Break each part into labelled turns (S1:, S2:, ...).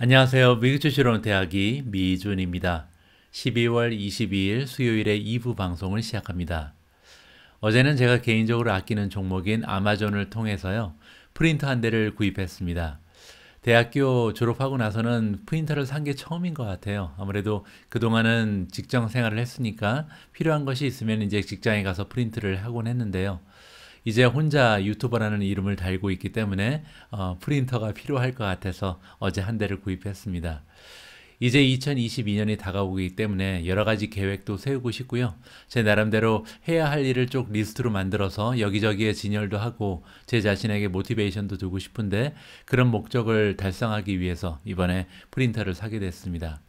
S1: 안녕하세요. 미국주시론 대학이 미준입니다. 12월 22일 수요일에 2부 방송을 시작합니다. 어제는 제가 개인적으로 아끼는 종목인 아마존을 통해서요. 프린터 한 대를 구입했습니다. 대학교 졸업하고 나서는 프린터를 산 게 처음인 것 같아요. 아무래도 그동안은 직장 생활을 했으니까 필요한 것이 있으면 이제 직장에 가서 프린트를 하곤 했는데요. 이제 혼자 유튜버라는 이름을 달고 있기 때문에 어, 프린터가 필요할 것 같아서 어제 한 대를 구입했습니다. 이제 2022년이 다가오기 때문에 여러 가지 계획도 세우고 싶고요. 제 나름대로 해야 할 일을 쭉 리스트로 만들어서 여기저기에 진열도 하고 제 자신에게 모티베이션도 두고 싶은데 그런 목적을 달성하기 위해서 이번에 프린터를 사게 됐습니다.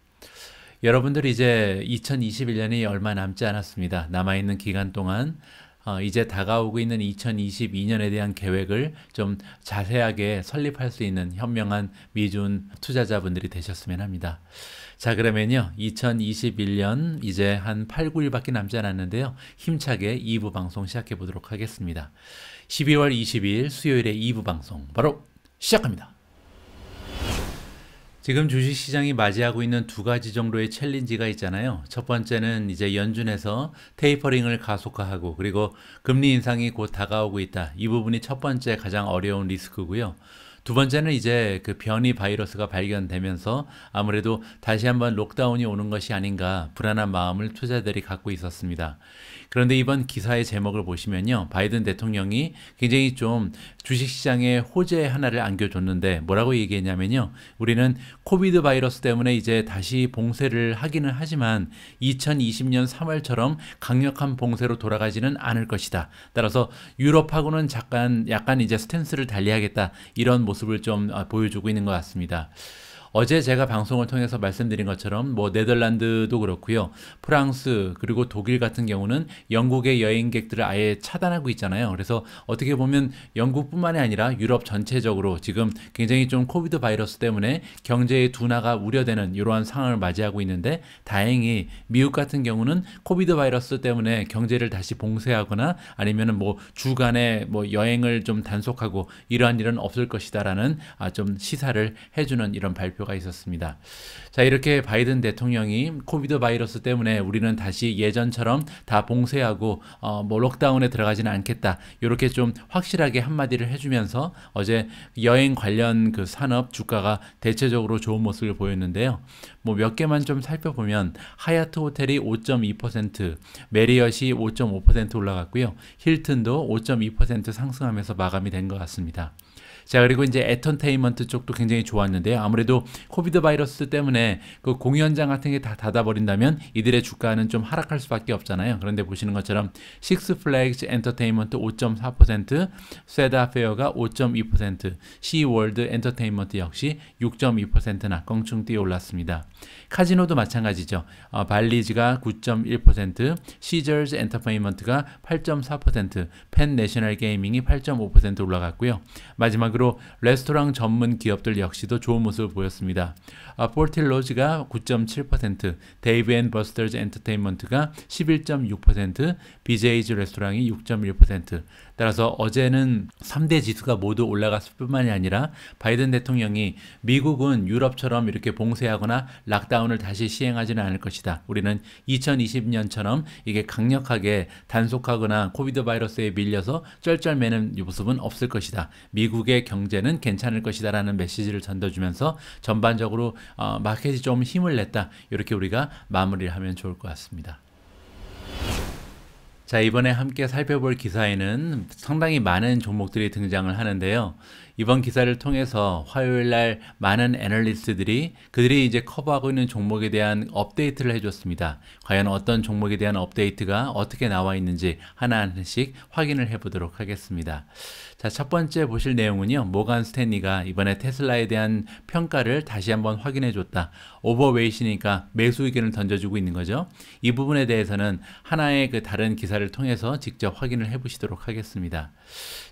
S1: 여러분들 이제 2021년이 얼마 남지 않았습니다. 남아있는 기간 동안 어, 이제 다가오고 있는 2022년에 대한 계획을 좀 자세하게 설립할 수 있는 현명한 미준 투자자분들이 되셨으면 합니다. 자 그러면요 2021년 이제 한 8, 9일밖에 남지 않았는데요 힘차게 2부 방송 시작해 보도록 하겠습니다 12월 22일 수요일에 2부 방송 바로 시작합니다 지금 주식시장이 맞이하고 있는 두 가지 정도의 챌린지가 있잖아요. 첫 번째는 이제 연준에서 테이퍼링을 가속화하고 그리고 금리 인상이 곧 다가오고 있다. 이 부분이 첫 번째 가장 어려운 리스크고요. 두 번째는 이제 그 변이 바이러스가 발견되면서 아무래도 다시 한번 록다운이 오는 것이 아닌가 불안한 마음을 투자들이 갖고 있었습니다. 그런데 이번 기사의 제목을 보시면요. 바이든 대통령이 굉장히 좀 주식시장에 호재 하나를 안겨줬는데 뭐라고 얘기했냐면요. 우리는 코비드 바이러스 때문에 이제 다시 봉쇄를 하기는 하지만 2020년 3월처럼 강력한 봉쇄로 돌아가지는 않을 것이다. 따라서 유럽하고는 잠깐 약간 이제 스탠스를 달리하겠다. 이런 모습 모습을 좀 아, 보여주고 있는 것 같습니다. 어제 제가 방송을 통해서 말씀드린 것처럼 뭐 네덜란드도 그렇고요. 프랑스 그리고 독일 같은 경우는 영국의 여행객들을 아예 차단하고 있잖아요. 그래서 어떻게 보면 영국뿐만이 아니라 유럽 전체적으로 지금 굉장히 좀 코비드 바이러스 때문에 경제의 둔화가 우려되는 이러한 상황을 맞이하고 있는데 다행히 미국 같은 경우는 코비드 바이러스 때문에 경제를 다시 봉쇄하거나 아니면은 뭐 주간에 뭐 여행을 좀 단속하고 이러한 일은 없을 것이다라는 아좀 시사를 해주는 이런 발표 발표가 있었습니다. 자, 이렇게 바이든 대통령이 코비드 바이러스 때문에 우리는 다시 예전처럼 다 봉쇄하고 어, 뭐 록다운에 들어가지는 않겠다. 이렇게 좀 확실하게 한마디를 해주면서 어제 여행 관련 그 산업 주가가 대체적으로 좋은 모습을 보였는데요. 뭐 몇 개만 좀 살펴보면 하얏트 호텔이 5.2%, 메리엇이 5.5% 올라갔고요. 힐튼도 5.2% 상승하면서 마감이 된 것 같습니다. 자 그리고 이제 에턴테인먼트 쪽도 굉장히 좋았는데요. 아무래도 코비드 바이러스 때문에 그 공연장 같은 게 다 닫아버린다면 이들의 주가는 좀 하락할 수밖에 없잖아요. 그런데 보시는 것처럼 식스플렉스 엔터테인먼트 5.4%, 세다페어가 5.2%, 시월드 엔터테인먼트 역시 6.2%나 껑충 뛰어 올랐습니다. 카지노도 마찬가지죠. 어, 발리즈가 9.1%, 시저즈 엔터테인먼트가 8.4%, 팬 내셔널 게이밍이 8.5% 올라갔고요. 마지막 그리고 레스토랑 전문 기업들 역시도 좋은 모습을 보였습니다. 아, 포틸로즈가 9.7%, 데이브 앤 버스터즈 엔터테인먼트가 11.6%, BJ's 레스토랑이 6.1%, 따라서 어제는 3대 지수가 모두 올라갔을 뿐만이 아니라 바이든 대통령이 미국은 유럽처럼 이렇게 봉쇄하거나 락다운을 다시 시행하지는 않을 것이다. 우리는 2020년처럼 이게 강력하게 단속하거나 코비드 바이러스에 밀려서 쩔쩔매는 모습은 없을 것이다. 미국의 경제는 괜찮을 것이다 라는 메시지를 전달주면서 전반적으로 어, 마켓이 좀 힘을 냈다. 이렇게 우리가 마무리를 하면 좋을 것 같습니다. 자, 이번에 함께 살펴볼 기사에는 상당히 많은 종목들이 등장을 하는데요. 이번 기사를 통해서 화요일 날 많은 애널리스트들이 그들이 이제 커버하고 있는 종목에 대한 업데이트를 해줬습니다. 과연 어떤 종목에 대한 업데이트가 어떻게 나와 있는지 하나하나씩 확인을 해보도록 하겠습니다. 자, 첫 번째 보실 내용은요. 모간 스탠리가 이번에 테슬라에 대한 평가를 다시 한번 확인해줬다. 오버웨이시니까 매수 의견을 던져주고 있는 거죠. 이 부분에 대해서는 하나의 그 다른 기사를 통해서 직접 확인을 해 보시도록 하겠습니다.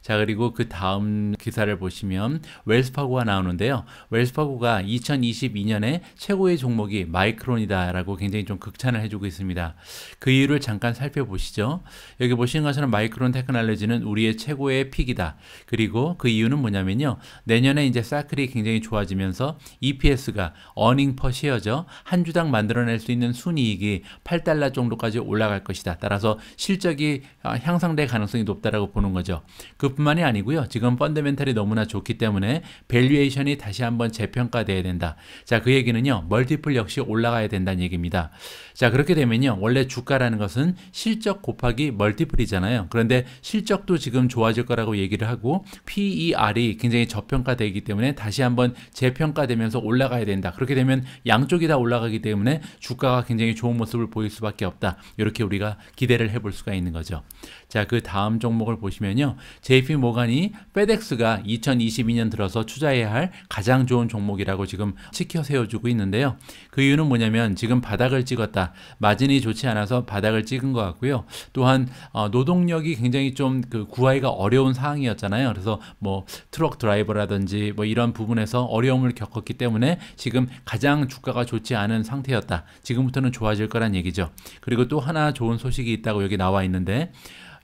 S1: 자, 그리고 그 다음 기사를 보시면 웰스파고가 나오는데요. 웰스파고가 2022년에 최고의 종목이 마이크론이다라고 굉장히 좀 극찬을 해주고 있습니다. 그 이유를 잠깐 살펴보시죠. 여기 보시는 것처럼 마이크론 테크놀로지는 우리의 최고의 픽이다. 그리고 그 이유는 뭐냐면요. 내년에 이제 사클이 굉장히 좋아지면서 EPS가 어닝 퍼 시어져 한 주당 만들어낼 수 있는 순이익이 8달러 정도까지 올라갈 것이다. 따라서 실적이 어, 향상될 가능성이 높다라고 보는 거죠. 그뿐만이 아니고요. 지금 펀더멘탈이 너무나 좋기 때문에 밸류에이션이 다시 한번 재평가돼야 된다. 자, 그 얘기는요. 멀티플 역시 올라가야 된다는 얘기입니다. 자, 그렇게 되면요. 원래 주가라는 것은 실적 곱하기 멀티플이잖아요. 그런데 실적도 지금 좋아질 거라고 얘기를 하고 PER이 굉장히 저평가되기 때문에 다시 한번 재평가되면서 올라가야 된다. 그렇게 되면 양쪽이 다 올라가기 때문에 주가가 굉장히 좋은 모습을 보일 수밖에 없다. 이렇게 우리가 기대를 해볼 수가 있는 거죠. 자, 그 다음 종목을 보시면요. JP 모간이 페덱스가 2022년 들어서 투자해야 할 가장 좋은 종목이라고 지금 치켜 세워주고 있는데요. 그 이유는 뭐냐면 지금 바닥을 찍었다. 마진이 좋지 않아서 바닥을 찍은 것 같고요. 또한 어, 노동력이 굉장히 좀 그 구하기가 어려운 상황이었잖아요. 그래서 뭐 트럭 드라이버라든지 뭐 이런 부분에서 어려움을 겪었기 때문에 지금 가장 주가가 좋지 않은 상태였다. 지금부터는 좋아질 거란 얘기죠. 그리고 또 하나 좋은 소식이 있다고 여기 나와 있는데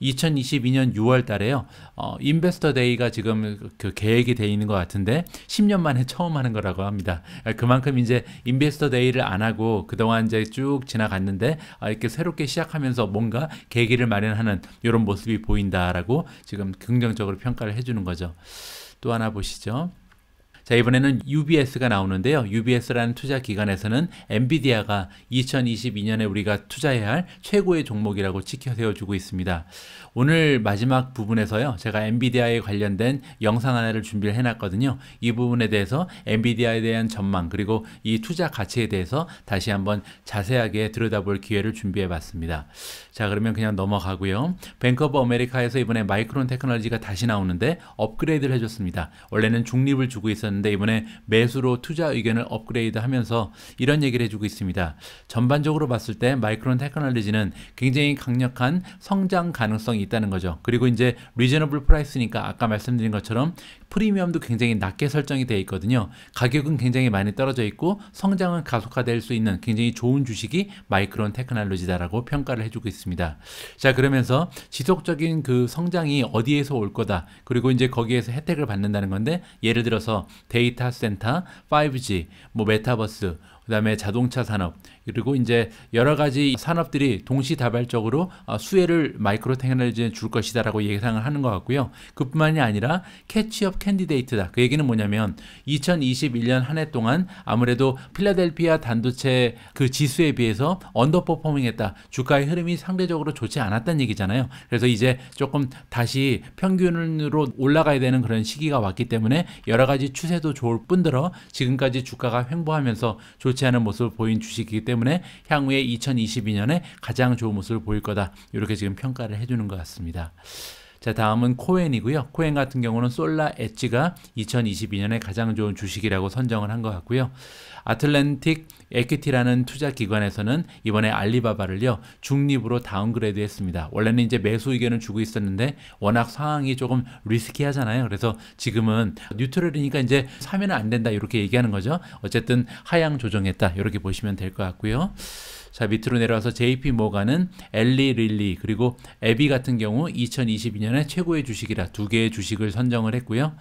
S1: 2022년 6월 달에요. 어, 인베스터 데이가 지금 그 계획이 돼 있는 것 같은데 10년 만에 처음 하는 거라고 합니다. 아, 그만큼 이제 인베스터 데이를 안 하고 그동안 이제 쭉 지나갔는데 아, 이렇게 새롭게 시작하면서 뭔가 계기를 마련하는 이런 모습이 보인다라고 지금 긍정적으로 평가를 해주는 거죠. 또 하나 보시죠. 자, 이번에는 UBS가 나오는데요. UBS라는 투자 기관에서는 엔비디아가 2022년에 우리가 투자해야 할 최고의 종목이라고 지켜 세워주고 있습니다. 오늘 마지막 부분에서요. 제가 엔비디아에 관련된 영상 하나를 준비를 해놨거든요. 이 부분에 대해서 엔비디아에 대한 전망 그리고 이 투자 가치에 대해서 다시 한번 자세하게 들여다볼 기회를 준비해봤습니다. 자, 그러면 그냥 넘어가고요. 뱅크 오브 아메리카에서 이번에 마이크론 테크놀로지가 다시 나오는데 업그레이드를 해줬습니다. 원래는 중립을 주고 있었는데 있었는데 이번에 매수로 투자 의견을 업그레이드하면서 이런 얘기를 해주고 있습니다. 전반적으로 봤을 때 마이크론 테크놀로지는 굉장히 강력한 성장 가능성이 있다는 거죠. 그리고 이제 리저너블 프라이스니까 아까 말씀드린 것처럼 프리미엄도 굉장히 낮게 설정이 되어 있거든요. 가격은 굉장히 많이 떨어져 있고 성장은 가속화될 수 있는 굉장히 좋은 주식이 마이크론 테크놀로지다라고 평가를 해주고 있습니다. 자 그러면서 지속적인 그 성장이 어디에서 올 거다 그리고 이제 거기에서 혜택을 받는다는 건데 예를 들어서 데이터 센터, 5G, 뭐 메타버스, 그 다음에 자동차 산업 그리고 이제 여러 가지 산업들이 동시다발적으로 어, 수혜를 마이크로 테크놀로지에 줄 것이다라고 예상을 하는 것 같고요. 그뿐만이 아니라 캐치업 캔디데이트다. 그 얘기는 뭐냐면 2021년 한 해 동안 아무래도 필라델피아 단도체그 지수에 비해서 언더퍼포밍했다. 주가의 흐름이 상대적으로 좋지 않았다는 얘기잖아요. 그래서 이제 조금 다시 평균으로 올라가야 되는 그런 시기가 왔기 때문에 여러 가지 추세도 좋을 뿐더러 지금까지 주가가 횡보하면서 좋지 않은 모습을 보인 주식이기 때문에 때문에 향후에 2022년에 가장 좋은 모습을 보일 거다. 이렇게 지금 평가를 해주는 것 같습니다. 자, 다음은 코엔이고요. 코엔 같은 경우는 솔라 엣지가 2022년에 가장 좋은 주식이라고 선정을 한 것 같고요. 아틀랜틱 에퀴티라는 투자 기관에서는 이번에 알리바바를요 중립으로 다운그레이드했습니다. 원래는 이제 매수 의견을 주고 있었는데 워낙 상황이 조금 리스키하잖아요. 그래서 지금은 뉴트럴이니까 이제 사면 안 된다 이렇게 얘기하는 거죠. 어쨌든 하향 조정했다 이렇게 보시면 될 것 같고요. 자 밑으로 내려와서 JP 모가는 엘리 릴리 그리고 에비 같은 경우 2022년에 최고의 주식이라 두 개의 주식을 선정을 했고요.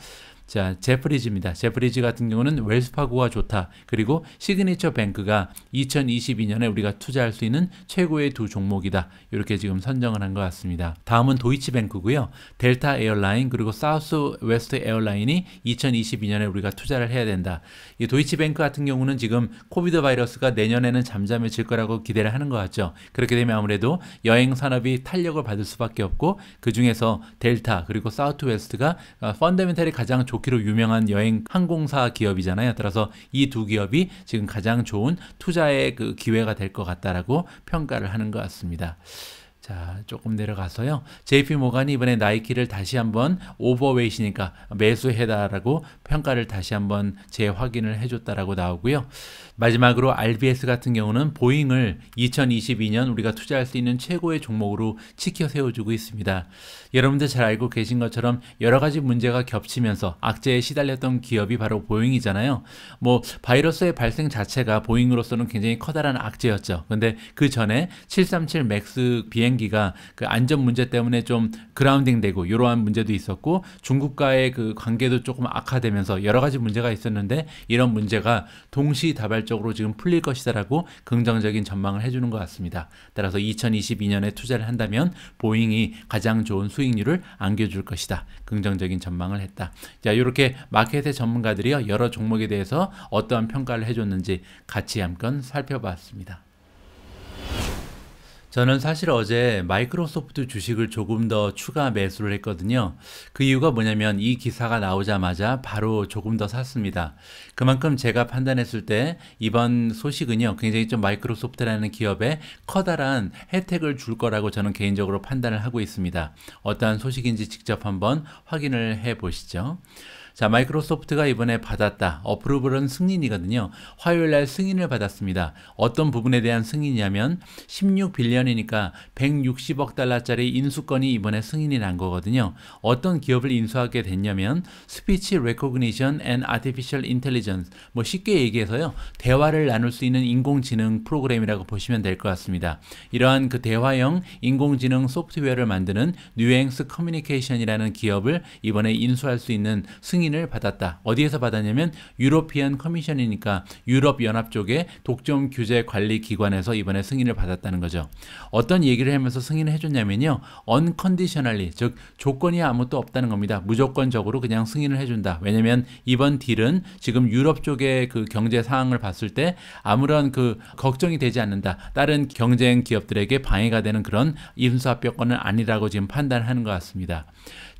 S1: 자, 제프리즈입니다. 제프리즈 같은 경우는 웰스파고가 좋다. 그리고 시그니처 뱅크가 2022년에 우리가 투자할 수 있는 최고의 두 종목이다. 이렇게 지금 선정을 한 것 같습니다. 다음은 도이치뱅크고요. 델타 에어라인 그리고 사우스 웨스트 에어라인이 2022년에 우리가 투자를 해야 된다. 이 도이치뱅크 같은 경우는 지금 코비드 바이러스가 내년에는 잠잠해질 거라고 기대를 하는 것 같죠. 그렇게 되면 아무래도 여행 산업이 탄력을 받을 수밖에 없고 그 중에서 델타 그리고 사우스 웨스트가 어, 펀더멘탈이 가장 좋기로 유명한 여행 항공사 기업이잖아요. 따라서 이 두 기업이 지금 가장 좋은 투자의 그 기회가 될 것 같다라고 평가를 하는 것 같습니다. 자, 조금 내려가서요. JP 모간이 이번에 나이키를 다시 한번 오버웨이시니까 매수해다라고 평가를 다시 한번 재확인을 해줬다라고 나오고요. 마지막으로 RBS 같은 경우는 보잉을 2022년 우리가 투자할 수 있는 최고의 종목으로 치켜 세워주고 있습니다. 여러분들 잘 알고 계신 것처럼 여러 가지 문제가 겹치면서 악재에 시달렸던 기업이 바로 보잉이잖아요. 뭐 바이러스의 발생 자체가 보잉으로서는 굉장히 커다란 악재였죠. 근데 그 전에 737 맥스 비행 발행기가 그 안전 문제 때문에 좀 그라운딩 되고 이러한 문제도 있었고 중국과의 그 관계도 조금 악화되면서 여러 가지 문제가 있었는데 이런 문제가 동시다발적으로 지금 풀릴 것이다라고 긍정적인 전망을 해주는 것 같습니다. 따라서 2022년에 투자를 한다면 보잉이 가장 좋은 수익률을 안겨줄 것이다. 긍정적인 전망을 했다. 자 이렇게 마켓의 전문가들이 여러 종목에 대해서 어떠한 평가를 해줬는지 같이 한번 살펴봤습니다. 저는 사실 어제 마이크로소프트 주식을 조금 더 추가 매수를 했거든요. 그 이유가 뭐냐면 이 기사가 나오자마자 바로 조금 더 샀습니다. 그만큼 제가 판단했을 때 이번 소식은요. 굉장히 좀 마이크로소프트라는 기업에 커다란 혜택을 줄 거라고 저는 개인적으로 판단을 하고 있습니다. 어떠한 소식인지 직접 한번 확인을 해 보시죠. 자, 마이크로소프트가 이번에 받았다. 어프로브는 승인이거든요. 화요일 날 승인을 받았습니다. 어떤 부분에 대한 승인이냐면 16빌리언이니까 160억 달러짜리 인수권이 이번에 승인이 난 거거든요. 어떤 기업을 인수하게 됐냐면 스피치 레코그니션 앤 아티피셜 인텔리전스 뭐 쉽게 얘기해서요. 대화를 나눌 수 있는 인공지능 프로그램이라고 보시면 될 것 같습니다. 이러한 그 대화형 인공지능 소프트웨어를 만드는 뉴 e 스 커뮤니케이션이라는 기업을 이번에 인수할 수 있는 승인 승인을 받았다. 어디에서 받았냐면 유로피안 커미션이니까 유럽 연합 쪽의 독점 규제 관리 기관에서 이번에 승인을 받았다는 거죠. 어떤 얘기를 하면서 승인을 해줬냐면요, unconditionally 즉 조건이 아무것도 없다는 겁니다. 무조건적으로 그냥 승인을 해준다. 왜냐면 이번 딜은 지금 유럽 쪽의 그 경제 상황을 봤을 때 아무런 그 걱정이 되지 않는다. 다른 경쟁 기업들에게 방해가 되는 그런 인수합병권은 아니라고 지금 판단하는 것 같습니다.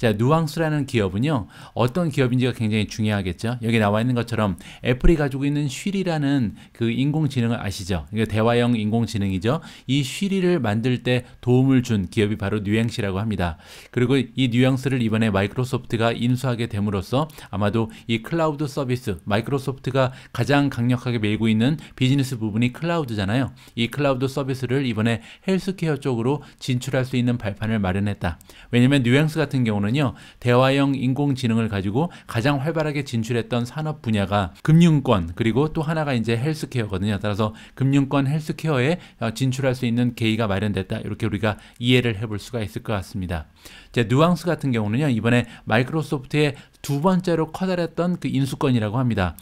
S1: 자, 누앙스라는 기업은요. 어떤 기업인지가 굉장히 중요하겠죠. 여기 나와 있는 것처럼 애플이 가지고 있는 쉬리라는 그 인공지능을 아시죠? 이게 대화형 인공지능이죠. 이 쉬리를 만들 때 도움을 준 기업이 바로 뉴앙시라고 합니다. 그리고 이 뉴앙스를 이번에 마이크로소프트가 인수하게 됨으로써 아마도 이 클라우드 서비스 마이크로소프트가 가장 강력하게 밀고 있는 비즈니스 부분이 클라우드잖아요. 이 클라우드 서비스를 이번에 헬스케어 쪽으로 진출할 수 있는 발판을 마련했다. 왜냐면 뉴앙스 같은 경우는 보면요. 대화형 인공지능을 가지고 가장 활발하게 진출했던 산업 분야가 금융권 그리고 또 하나가 이제 헬스케어거든요. 따라서 금융권 헬스케어에 어, 진출할 수 있는 계기가 마련됐다. 이렇게 우리가 이해를 해볼 수가 있을 것 같습니다. 제 누앙스 같은 경우는요. 이번에 마이크로소프트의 두 번째로 커다랬던 그 인수권이라고 합니다.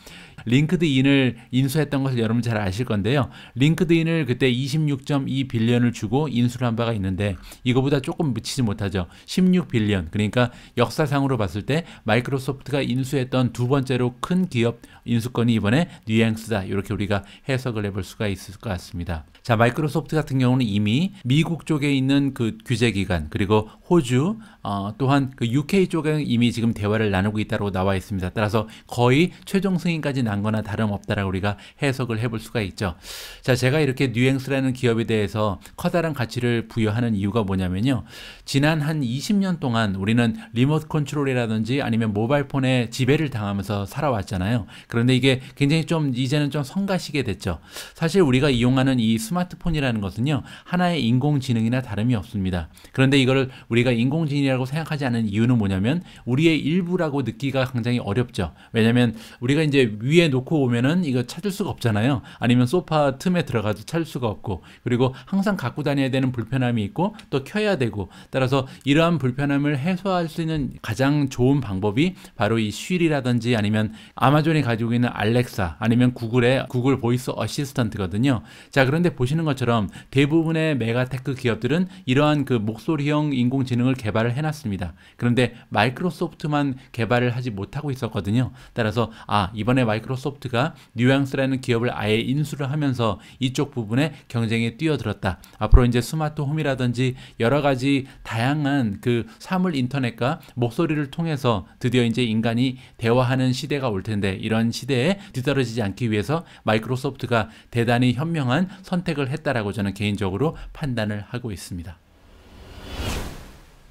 S1: 링크드인을 인수했던 것을 여러분 잘 아실 건데요. 링크드인을 그때 26.2 빌리언을 주고 인수를 한 바가 있는데 이거보다 조금 미치지 못하죠. 16 빌리언 그러니까 역사상으로 봤을 때 마이크로소프트가 인수했던 두 번째로 큰 기업 인수권이 이번에 뉘앙스다 이렇게 우리가 해석을 해볼 수가 있을 것 같습니다. 자 마이크로소프트 같은 경우는 이미 미국 쪽에 있는 그 규제기관 그리고 호주 어, 또한 그 UK 쪽에 이미 지금 대화를 나누고 있다고 나와 있습니다. 따라서 거의 최종 승인까지 난 거나 다름없다라고 우리가 해석을 해볼 수가 있죠. 자, 제가 이렇게 뉴행스라는 기업에 대해서 커다란 가치를 부여하는 이유가 뭐냐면요. 지난 한 20년 동안 우리는 리모트 컨트롤이라든지 아니면 모바일 폰에 지배를 당하면서 살아왔잖아요. 그런데 이게 굉장히 좀 이제는 좀 성가시게 됐죠. 사실 우리가 이용하는 이 스마트폰이라는 것은요. 하나의 인공지능이나 다름이 없습니다. 그런데 이거를 우리가 인공지능이라고 생각하지 않은 이유는 뭐냐면 우리의 일부라고 느끼기가 굉장히 어렵죠. 왜냐면 우리가 이제 위에 위에 놓고 오면은 이거 찾을 수가 없잖아요. 아니면 소파 틈에 들어가도 찾을 수가 없고 그리고 항상 갖고 다녀야 되는 불편함이 있고 또 켜야 되고 따라서 이러한 불편함을 해소할 수 있는 가장 좋은 방법이 바로 이 쉿이라든지 아니면 아마존이 가지고 있는 알렉사 아니면 구글의 구글 보이스 어시스턴트거든요. 자 그런데 보시는 것처럼 대부분의 메가테크 기업들은 이러한 그 목소리형 인공지능을 개발을 해놨습니다. 그런데 마이크로소프트만 개발을 하지 못하고 있었거든요. 따라서 아 이번에 마이크로 마이크로소프트가 뉘앙스라는 기업을 아예 인수를 하면서 이쪽 부분에 경쟁에 뛰어들었다. 앞으로 이제 스마트 홈이라든지 여러 가지 다양한 그 사물 인터넷과 목소리를 통해서 드디어 이제 인간이 대화하는 시대가 올 텐데 이런 시대에 뒤떨어지지 않기 위해서 마이크로소프트가 대단히 현명한 선택을 했다라고 저는 개인적으로 판단을 하고 있습니다.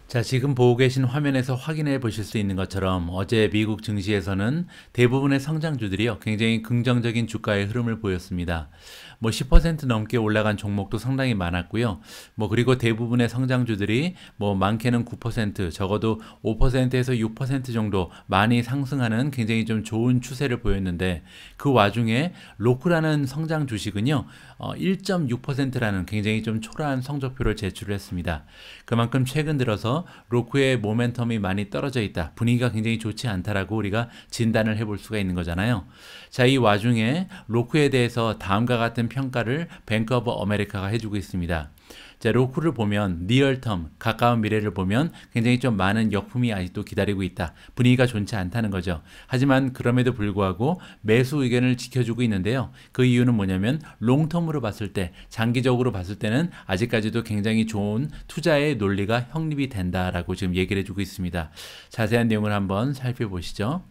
S1: 자, 지금 보고 계신 화면에서 확인해 보실 수 있는 것처럼 어제 미국 증시에서는 대부분의 성장주들이요 굉장히 긍정적인 주가의 흐름을 보였습니다. 뭐 10% 넘게 올라간 종목도 상당히 많았고요. 뭐 그리고 대부분의 성장주들이뭐 많게는 9% 적어도 5%에서 6% 정도 많이 상승하는 굉장히 좀 좋은 추세를 보였는데 그 와중에 로크라는 성장 주식은요. 어, 1.6%라는 굉장히 좀 초라한 성적표를 제출했습니다. 그만큼 최근 들어서 로크의 모멘텀이 많이 떨어져 있다. 분위기가 굉장히 좋지 않다라고 우리가 진단을 해볼 수가 있는 거잖아요. 자, 이 와중에 로크에 대해서 다음과 같은 평가를 뱅크 오브 어메리카가 해주고 있습니다. 자, 로쿠를 보면 리얼텀, 가까운 미래를 보면 굉장히 좀 많은 역품이 아직도 기다리고 있다. 분위기가 좋지 않다는 거죠. 하지만 그럼에도 불구하고 매수 의견을 지켜주고 있는데요. 그 이유는 뭐냐면 롱텀으로 봤을 때, 장기적으로 봤을 때는 아직까지도 굉장히 좋은 투자의 논리가 형립이 된다라고 지금 얘기를 해주고 있습니다. 자세한 내용을 한번 살펴보시죠.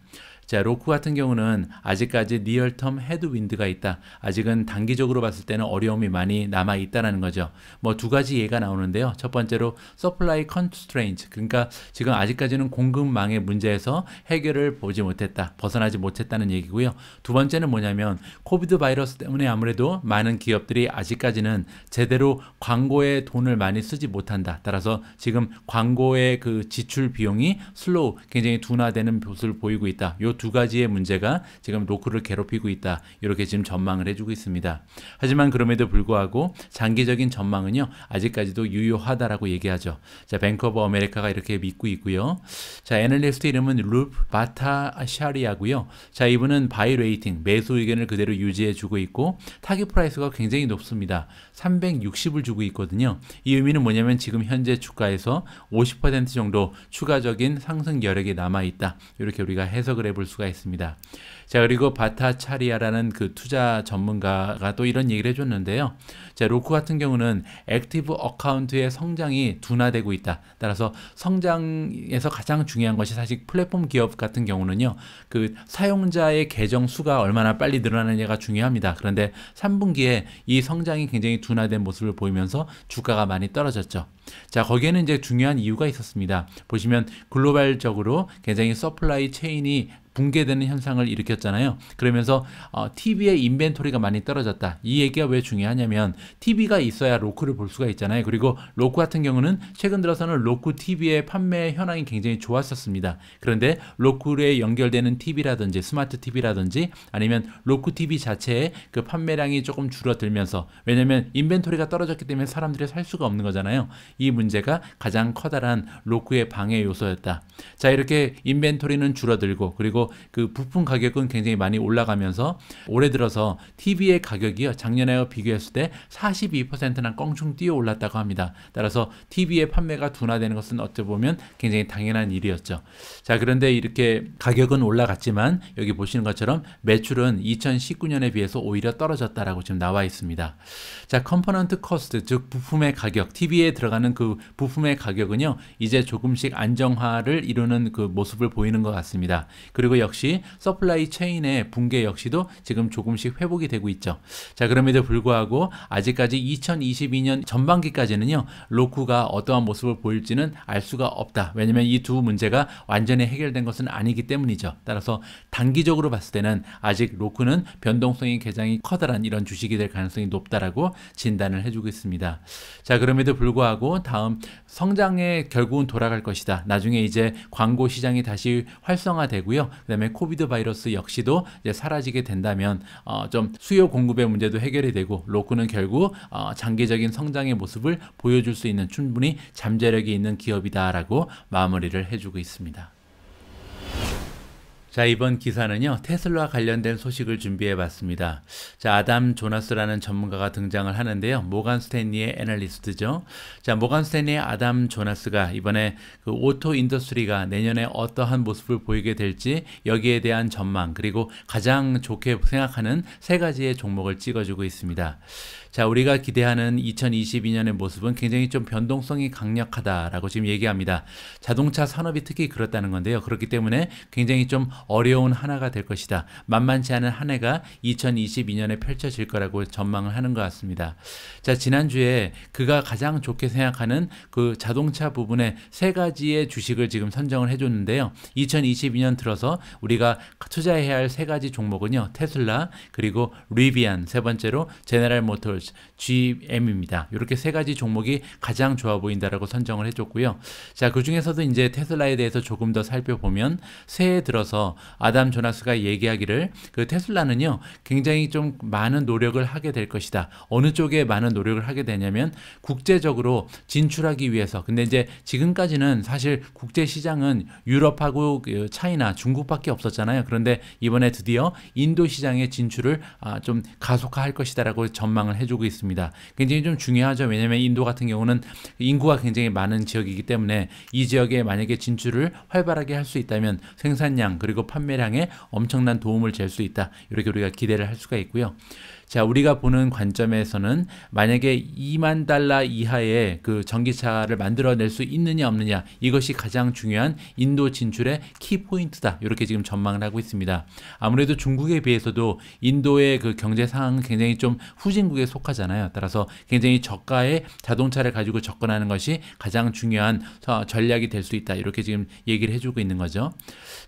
S1: 자, 로크 같은 경우는 아직까지 리얼텀 헤드윈드가 있다. 아직은 단기적으로 봤을 때는 어려움이 많이 남아 있다라는 거죠. 뭐 두 가지 예가 나오는데요. 첫 번째로 서플라이 컨스트레인트. 그러니까 지금 아직까지는 공급망의 문제에서 해결을 보지 못했다. 벗어나지 못했다는 얘기고요. 두 번째는 뭐냐면 코비드 바이러스 때문에 아무래도 많은 기업들이 아직까지는 제대로 광고에 돈을 많이 쓰지 못한다. 따라서 지금 광고의 그 지출 비용이 슬로우 굉장히 둔화되는 모습을 보이고 있다. 요두 가지의 문제가 지금 로크를 괴롭히고 있다. 이렇게 지금 전망을 해주고 있습니다. 하지만 그럼에도 불구하고 장기적인 전망은요. 아직까지도 유효하다라고 얘기하죠. 자, 뱅크 오 아메리카가 이렇게 믿고 있고요. 자, 애널리스트 이름은 루프 바타샤리아고요. 자, 이분은 바이 레이팅, 매수 의견을 그대로 유지해주고 있고 타깃 프라이스가 굉장히 높습니다. 360을 주고 있거든요. 이 의미는 뭐냐면 지금 현재 주가에서 50% 정도 추가적인 상승 여력이 남아있다. 이렇게 우리가 해석을 해볼 수가 있습니다. 자, 그리고 바타차리아라는 그 투자 전문가가 또 이런 얘기를 해줬는데요. 자, 로크 같은 경우는 액티브 어카운트의 성장이 둔화되고 있다. 따라서 성장에서 가장 중요한 것이 사실 플랫폼 기업 같은 경우는요. 그 사용자의 계정 수가 얼마나 빨리 늘어나느냐가 중요합니다. 그런데 3분기에 이 성장이 굉장히 둔화된 모습을 보이면서 주가가 많이 떨어졌죠. 자, 거기에는 이제 중요한 이유가 있었습니다. 보시면 글로벌적으로 굉장히 서플라이 체인이 붕괴되는 현상을 일으켰잖아요. 그러면서 어, TV의 인벤토리가 많이 떨어졌다. 이 얘기가 왜 중요하냐면 TV가 있어야 로크를 볼 수가 있잖아요. 그리고 로크 같은 경우는 최근 들어서는 로크 TV의 판매 현황이 굉장히 좋았었습니다. 그런데 로크에 연결되는 TV라든지 스마트 TV라든지 아니면 로크 TV 자체의 그 판매량이 조금 줄어들면서 왜냐면 인벤토리가 떨어졌기 때문에 사람들이 살 수가 없는 거잖아요. 이 문제가 가장 커다란 로크의 방해 요소였다. 자 이렇게 인벤토리는 줄어들고 그리고 그 부품 가격은 굉장히 많이 올라가면서 올해 들어서 TV의 가격이 작년에 비교했을 때 42%나 껑충 뛰어 올랐다고 합니다. 따라서 TV의 판매가 둔화되는 것은 어찌 보면 굉장히 당연한 일이었죠. 자 그런데 이렇게 가격은 올라갔지만 여기 보시는 것처럼 매출은 2019년에 비해서 오히려 떨어졌다라고 지금 나와 있습니다. 자 컴포넌트 코스트 즉 부품의 가격 TV에 들어가는 되는 그 부품의 가격은요 이제 조금씩 안정화를 이루는 그 모습을 보이는 것 같습니다. 그리고 역시 서플라이 체인의 붕괴 역시도 지금 조금씩 회복이 되고 있죠. 자 그럼에도 불구하고 아직까지 2022년 전반기까지는요 로쿠가 어떠한 모습을 보일지는 알 수가 없다. 왜냐면 이 두 문제가 완전히 해결된 것은 아니기 때문이죠. 따라서 단기적으로 봤을 때는 아직 로쿠는 변동성이 굉장히 커다란 이런 주식이 될 가능성이 높다라고 진단을 해주고 있습니다. 자 그럼에도 불구하고 하고 다음 성장에 결국은 돌아갈 것이다. 나중에 이제 광고 시장이 다시 활성화되고요. 그다음에 코비드 바이러스 역시도 이제 사라지게 된다면 어, 좀 수요 공급의 문제도 해결이 되고 로코는 결국 어, 장기적인 성장의 모습을 보여줄 수 있는 충분히 잠재력이 있는 기업이다라고 마무리를 해주고 있습니다. 자, 이번 기사는요, 테슬라 관련된 소식을 준비해 봤습니다. 자, 아담 조나스라는 전문가가 등장을 하는데요. 모간 스탠리의 애널리스트죠. 자, 모간 스탠리의 아담 조나스가 이번에 그 오토 인더스트리가 내년에 어떠한 모습을 보이게 될지 여기에 대한 전망, 그리고 가장 좋게 생각하는 세 가지의 종목을 찍어주고 있습니다. 자, 우리가 기대하는 2022년의 모습은 굉장히 좀 변동성이 강력하다라고 지금 얘기합니다. 자동차 산업이 특히 그렇다는 건데요. 그렇기 때문에 굉장히 좀 어려운 하나가될 것이다. 만만치 않은 한 해가 2022년에 펼쳐질 거라고 전망을 하는 것 같습니다. 자, 지난주에 그가 가장 좋게 생각하는 그 자동차 부분에 세 가지의 주식을 지금 선정을 해줬는데요. 2022년 들어서 우리가 투자해야 할 세 가지 종목은요. 테슬라, 그리고 리비안, 세 번째로 제네랄 모터 Metals, GM입니다. 이렇게 세 가지 종목이 가장 좋아 보인다라고 선정을 해줬고요. 자, 그 중에서도 이제 테슬라에 대해서 조금 더 살펴보면 새해 들어서 아담 조나스가 얘기하기를 그 테슬라는요, 굉장히 좀 많은 노력을 하게 될 것이다. 어느 쪽에 많은 노력을 하게 되냐면 국제적으로 진출하기 위해서. 근데 이제 지금까지는 사실 국제 시장은 유럽하고 그 차이나 중국밖에 없었잖아요. 그런데 이번에 드디어 인도 시장에 진출을 아, 좀 가속화할 것이다라고 전망을 해줬. 해주고 있습니다. 굉장히 좀 중요하죠. 왜냐하면 인도 같은 경우는 인구가 굉장히 많은 지역이기 때문에 이 지역에 만약에 진출을 활발하게 할 수 있다면 생산량 그리고 판매량에 엄청난 도움을 줄 수 있다. 이렇게 우리가 기대를 할 수가 있고요. 자, 우리가 보는 관점에서는 만약에 2만 달러 이하의 그 전기차를 만들어낼 수 있느냐 없느냐 이것이 가장 중요한 인도 진출의 키 포인트다. 이렇게 지금 전망을 하고 있습니다. 아무래도 중국에 비해서도 인도의 그 경제 상황은 굉장히 좀 후진국에 속하잖아요. 따라서 굉장히 저가의 자동차를 가지고 접근하는 것이 가장 중요한 전략이 될 수 있다. 이렇게 지금 얘기를 해주고 있는 거죠.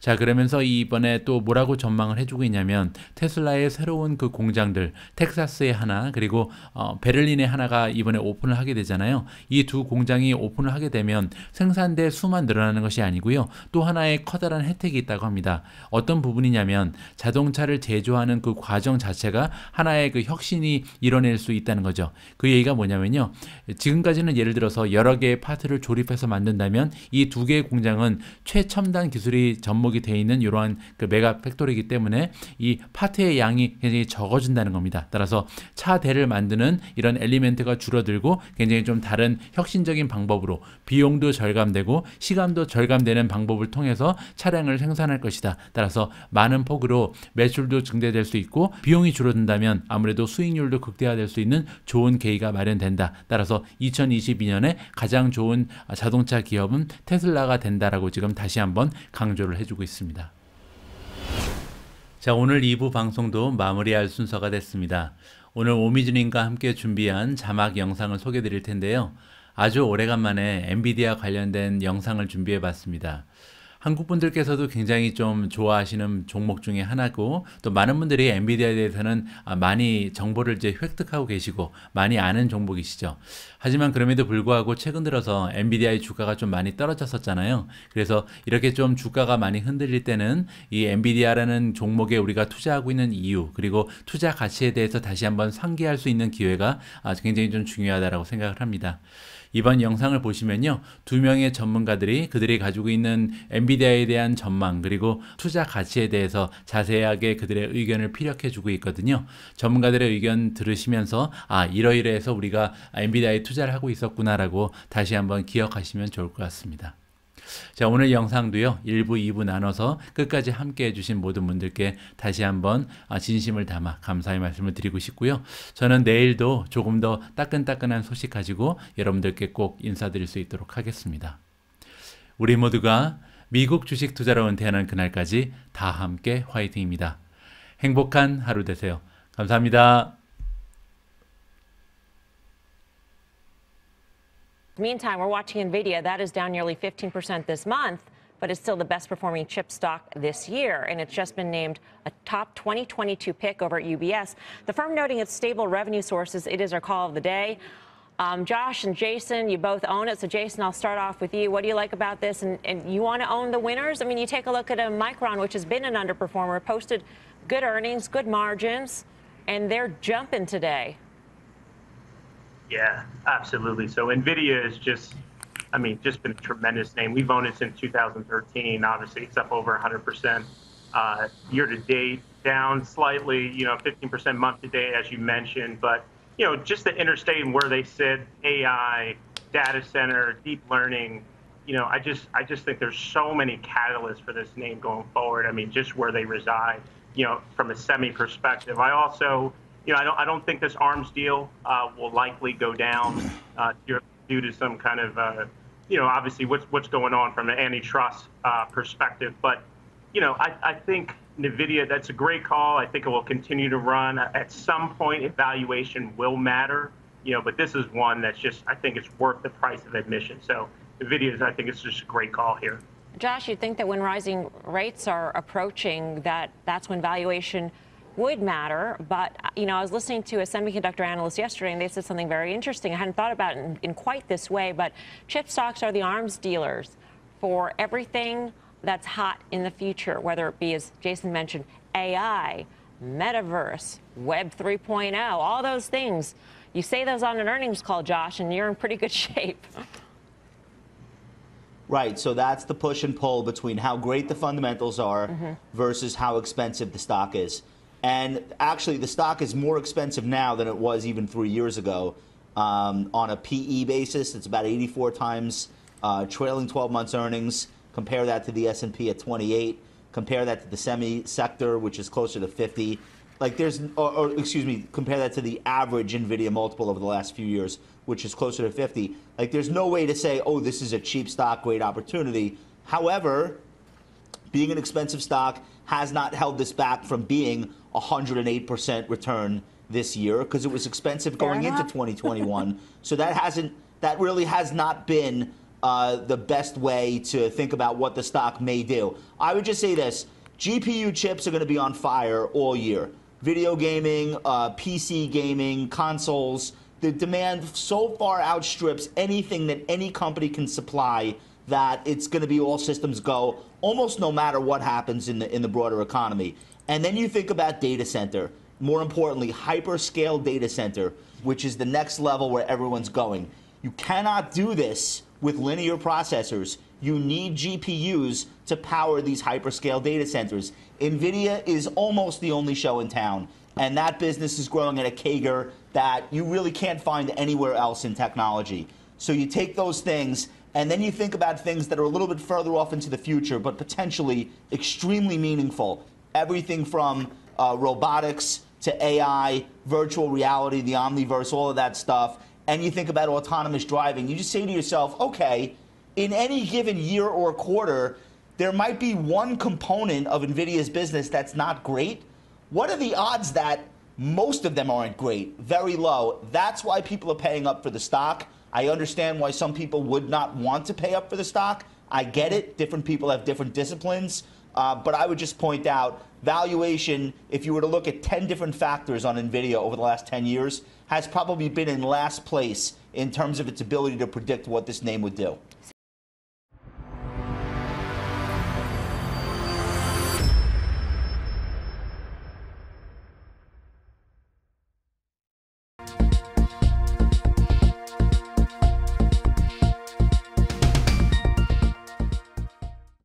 S1: 자, 그러면서 이번에 또 뭐라고 전망을 해주고 있냐면 테슬라의 새로운 그 공장들 텍사스의 하나 그리고 어, 베를린의 하나가 이번에 오픈을 하게 되잖아요. 이 두 공장이 오픈을 하게 되면 생산대 수만 늘어나는 것이 아니고요. 또 하나의 커다란 혜택이 있다고 합니다. 어떤 부분이냐면 자동차를 제조하는 그 과정 자체가 하나의 그 혁신이 이뤄낼 수 있다는 거죠. 그 얘기가 뭐냐면요. 지금까지는 예를 들어서 여러 개의 파트를 조립해서 만든다면 이 두 개의 공장은 최첨단 기술이 접목이 되어 있는 이러한 그 메가 팩토리이기 때문에 이 파트의 양이 굉장히 적어진다는 겁니다. 있니다 따라서 차대를 만드는 이런 엘리멘트가 줄어들고 굉장히 좀 다른 혁신적인 방법으로 비용도 절감되고 시간도 절감되는 방법을 통해서 차량을 생산할 것이다. 따라서 많은 폭으로 매출도 증대될 수 있고 비용이 줄어든다면 아무래도 수익률도 극대화될 수 있는 좋은 계기가 마련된다. 따라서 2022년에 가장 좋은 자동차 기업은 테슬라가 된다라고 지금 다시 한번 강조를 해주고 있습니다. 자, 오늘 2부 방송도 마무리할 순서가 됐습니다. 오늘 오미준님과 함께 준비한 자막 영상을 소개 드릴 텐데요. 아주 오래간만에 엔비디아 관련된 영상을 준비해 봤습니다. 한국 분들께서도 굉장히 좀 좋아하시는 종목 중에 하나고 또 많은 분들이 엔비디아에 대해서는 많이 정보를 이제 획득하고 계시고 많이 아는 종목이시죠. 하지만 그럼에도 불구하고 최근 들어서 엔비디아의 주가가 좀 많이 떨어졌었잖아요. 그래서 이렇게 좀 주가가 많이 흔들릴 때는 이 엔비디아라는 종목에 우리가 투자하고 있는 이유 그리고 투자 가치에 대해서 다시 한번 상기할 수 있는 기회가 굉장히 좀중요하다고 생각을 합니다. 이번 영상을 보시면요. 두 명의 전문가들이 그들이 가지고 있는 엔비디아에 대한 전망 그리고 투자 가치에 대해서 자세하게 그들의 의견을 피력해 주고 있거든요. 전문가들의 의견 들으시면서 아, 이러이러해서 우리가 엔비디아의 투자 투자를 하고 있었구나라고 다시 한번 기억하시면 좋을 것 같습니다. 자, 오늘 영상도요, 1부, 2부 나눠서 끝까지 함께 해주신 모든 분들께 다시 한번 아, 진심을 담아 감사의 말씀을 드리고 싶고요. 저는 내일도 조금 더 따끈따끈한 소식 가지고 여러분들께 꼭 인사드릴 수 있도록 하겠습니다. 우리 모두가 미국 주식 투자로 은퇴하는 그날까지 다 함께 화이팅입니다. 행복한 하루 되세요. 감사합니다.
S2: Meantime, we're watching NVIDIA. That is down nearly 15% this month, but it's still the best performing chip stock this year. And it's just been named a top 2022 pick over at UBS. The firm noting its stable revenue sources, it is our call of the day. Um, Josh and Jason, you both own it. So, Jason, I'll start off with you. What do you like about this? And, and you want to own the winners? I mean, you take a look at a Micron, which has been an underperformer, posted good earnings, good margins, and they're jumping today.
S3: Yeah, absolutely. So NVIDIA is just, I mean, just been a tremendous name. We've owned it since 2013. Obviously, it's up over 100% uh, year to date, down slightly, you know, 15% month to date, as you mentioned. But, you know, just the interstate and where they sit, AI, data center, deep learning, you know, I just I just think there's so many catalysts for this name going forward. I mean, just where they reside, you know, from a semi perspective. I also you know, I don't, I don't think this arms deal uh, will likely go down uh, due to some kind of, uh, you know, obviously what's what's going on from an antitrust uh, perspective. But, you know, I, I think NVIDIA, that's a great call. I think it will continue to run. At some point, evaluation will matter, you know, but this is one that's just, I think it's worth the price of admission. So NVIDIA, I think it's just a great call here.
S2: Josh, you'd think that when rising rates are approaching, that that's when valuation – would matter. But, you know, I was listening to a semiconductor analyst yesterday, and they said something very interesting. I hadn't thought about it in, in quite this way, but chip stocks are the arms dealers for everything that's hot in the future, whether it be, as Jason mentioned, AI, metaverse, Web 3.0, all those things. You say those on an earnings call, Josh, and you're in pretty good shape.
S3: Right. So that's the push and pull between how great the fundamentals are mm-hmm. versus how expensive the stock is. And actually, the stock is more expensive now than it was even three years ago. Um, on a PE basis, it's about 84 times uh, trailing 12 months earnings. Compare that to the S&P at 28. Compare that to the semi sector, which is closer to 50. Like there's, or, or excuse me, compare that to the average Nvidia multiple over the last few years, which is closer to 50. Like there's no way to say, oh, this is a cheap stock, great opportunity. However, being an expensive stock has not held this back from being 108% return this year because it was expensive going into 2021. so that hasn't that really has not been uh, the best way to think about what the stock may do. I would just say this: GPU chips are going to be on fire all year. Video gaming, uh, PC gaming, consoles. The demand so far outstrips anything that any company can supply that it's going to be all systems go almost no matter what happens in the in the broader economy. And then you think about data center, more importantly, hyperscale data center, which is the next level where everyone's going. You cannot do this with linear processors. You need GPUs to power these hyperscale data centers. NVIDIA is almost the only show in town, and that business is growing at a kager that you really can't find anywhere else in technology. So you take those things, and then you think about things that are a little bit further off into the future, but potentially extremely meaningful everything from uh, robotics to AI, virtual reality, the omniverse, all of that stuff, and you think about autonomous driving, you just say to yourself, okay, in any given year or quarter, there might be one component of NVIDIA's business that's not great. What are the odds that most of them aren't great? Very low. That's why people are paying up for the stock. I understand why some people would not want to pay up for the stock. I get it. Different people have different disciplines. Uh, but I would just point out valuation, if you were to look at 10 different factors on NVIDIA over the last 10 years, has probably been in last place in terms of its ability to predict what this name would do.